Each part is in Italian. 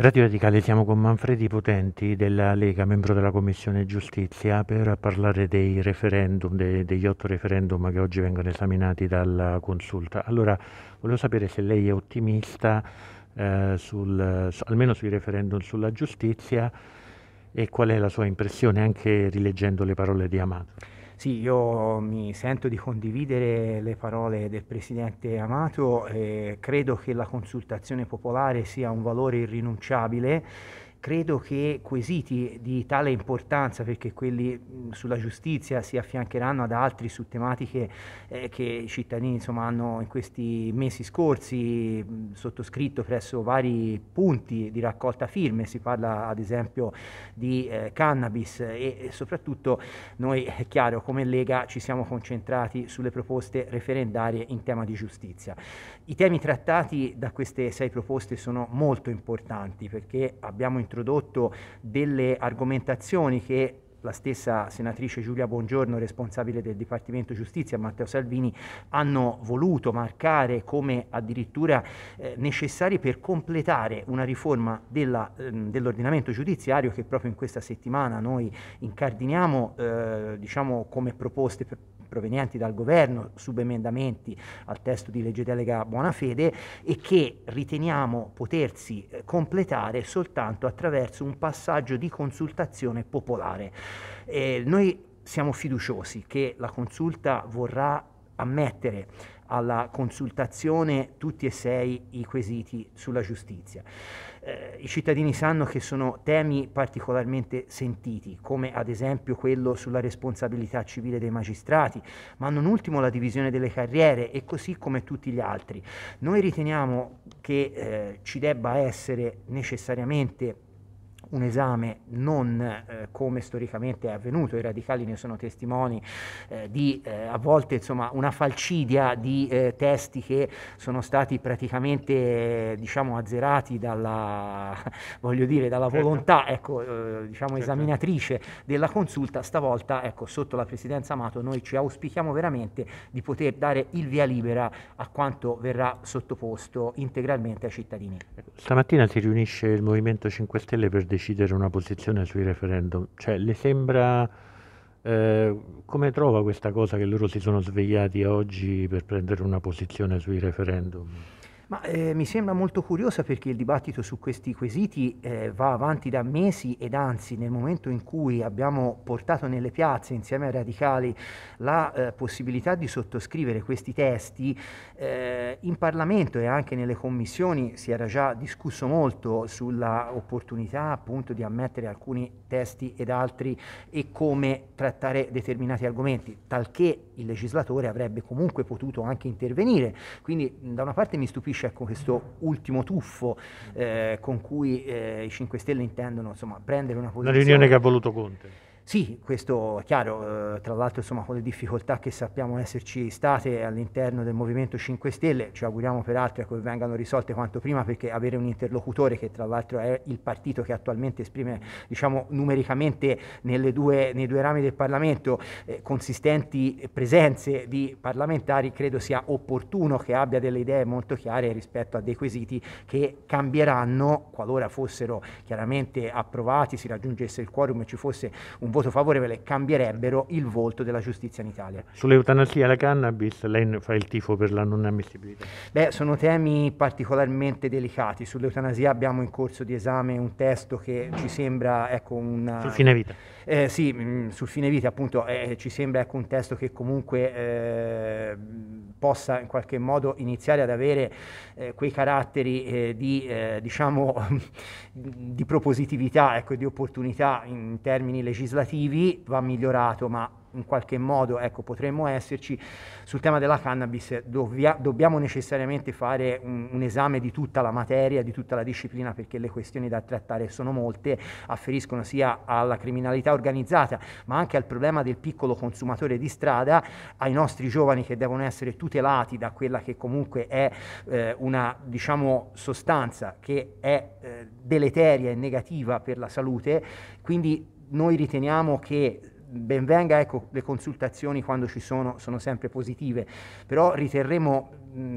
Radio Radicale, siamo con Manfredi Potenti della Lega, membro della Commissione Giustizia, per parlare dei referendum, de, degli otto referendum che oggi vengono esaminati dalla consulta. Allora, volevo sapere se lei è ottimista eh, sul, almeno sui referendum sulla giustizia e qual è la sua impressione anche rileggendo le parole di Amato. Sì, io mi sento di condividere le parole del Presidente Amato, eh, credo che la consultazione popolare sia un valore irrinunciabile credo che quesiti di tale importanza, perché quelli sulla giustizia si affiancheranno ad altri su tematiche eh, che i cittadini insomma, hanno in questi mesi scorsi mh, sottoscritto presso vari punti di raccolta firme, si parla ad esempio di eh, cannabis e, e soprattutto noi, è chiaro, come Lega ci siamo concentrati sulle proposte referendarie in tema di giustizia. I temi trattati da queste sei proposte sono molto importanti perché abbiamo introdotto introdotto delle argomentazioni che la stessa senatrice Giulia Buongiorno, responsabile del Dipartimento Giustizia, Matteo Salvini, hanno voluto marcare come addirittura eh, necessari per completare una riforma ehm, dell'ordinamento ehm, dell giudiziario che proprio in questa settimana noi incardiniamo eh, diciamo, come proposte provenienti dal governo, subemendamenti al testo di legge delega buona fede e che riteniamo potersi eh, completare soltanto attraverso un passaggio di consultazione popolare. Eh, noi siamo fiduciosi che la consulta vorrà ammettere alla consultazione tutti e sei i quesiti sulla giustizia eh, i cittadini sanno che sono temi particolarmente sentiti, come ad esempio quello sulla responsabilità civile dei magistrati, ma non ultimo la divisione delle carriere e così come tutti gli altri. Noi riteniamo che eh, ci debba essere necessariamente un esame non eh, come storicamente è avvenuto, i radicali ne sono testimoni eh, di eh, a volte insomma, una falcidia di eh, testi che sono stati praticamente diciamo, azzerati dalla, dire, dalla certo. volontà ecco, eh, diciamo, certo. esaminatrice della consulta, stavolta ecco, sotto la presidenza Amato noi ci auspichiamo veramente di poter dare il via libera a quanto verrà sottoposto integralmente ai cittadini. Ecco, stamattina si riunisce il Movimento 5 Stelle per decidere decidere una posizione sui referendum. Cioè, le sembra... Eh, come trova questa cosa che loro si sono svegliati oggi per prendere una posizione sui referendum? Ma eh, mi sembra molto curiosa perché il dibattito su questi quesiti eh, va avanti da mesi ed anzi nel momento in cui abbiamo portato nelle piazze insieme ai radicali la eh, possibilità di sottoscrivere questi testi, eh, in Parlamento e anche nelle commissioni si era già discusso molto sulla opportunità appunto di ammettere alcuni testi ed altri e come trattare determinati argomenti, talché il legislatore avrebbe comunque potuto anche intervenire. Quindi da una parte mi stupisce colpisce ecco, questo ultimo tuffo eh, con cui eh, i 5 Stelle intendono insomma, prendere una posizione. Una riunione che ha voluto Conte. Sì, questo è chiaro, eh, tra l'altro insomma, con le difficoltà che sappiamo esserci state all'interno del Movimento 5 Stelle, ci auguriamo peraltro che vengano risolte quanto prima perché avere un interlocutore che tra l'altro è il partito che attualmente esprime diciamo, numericamente due, nei due rami del Parlamento eh, consistenti presenze di parlamentari credo sia opportuno che abbia delle idee molto chiare rispetto a dei quesiti che cambieranno qualora fossero chiaramente approvati, si raggiungesse il quorum e ci fosse un voto voto favorevole cambierebbero il volto della giustizia in Italia. Sull'eutanasia e la cannabis lei fa il tifo per la non ammissibilità? Beh, sono temi particolarmente delicati. Sull'eutanasia abbiamo in corso di esame un testo che ci sembra ecco, un... Sul fine vita. Eh, sì, mm, sul fine vita appunto eh, ci sembra ecco, un testo che comunque... Eh, possa in qualche modo iniziare ad avere eh, quei caratteri eh, di, eh, diciamo, di propositività, ecco, di opportunità in termini legislativi, va migliorato, ma in qualche modo ecco, potremmo esserci. Sul tema della cannabis dobbia, dobbiamo necessariamente fare un, un, esame di tutta la materia, di tutta la disciplina, perché le questioni da trattare sono molte, afferiscono sia alla criminalità organizzata, ma anche al problema del piccolo consumatore di strada, ai nostri giovani che devono essere tutelati da quella che comunque è eh, una diciamo, sostanza che è eh, deleteria e negativa per la salute. Quindi noi riteniamo che benvenga, ecco, le consultazioni quando ci sono sono sempre positive, però riterremo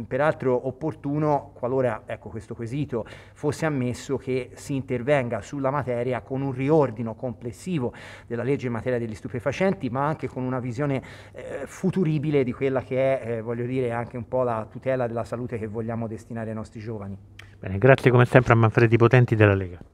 peraltro opportuno, qualora ecco, questo quesito fosse ammesso, che si intervenga sulla materia con un riordino complessivo della legge in materia degli stupefacenti, ma anche con una visione eh, futuribile di quella che è, eh, voglio dire, anche un po' la tutela della salute che vogliamo destinare ai nostri giovani. Bene, grazie come sempre a Manfredi Potenti della Lega.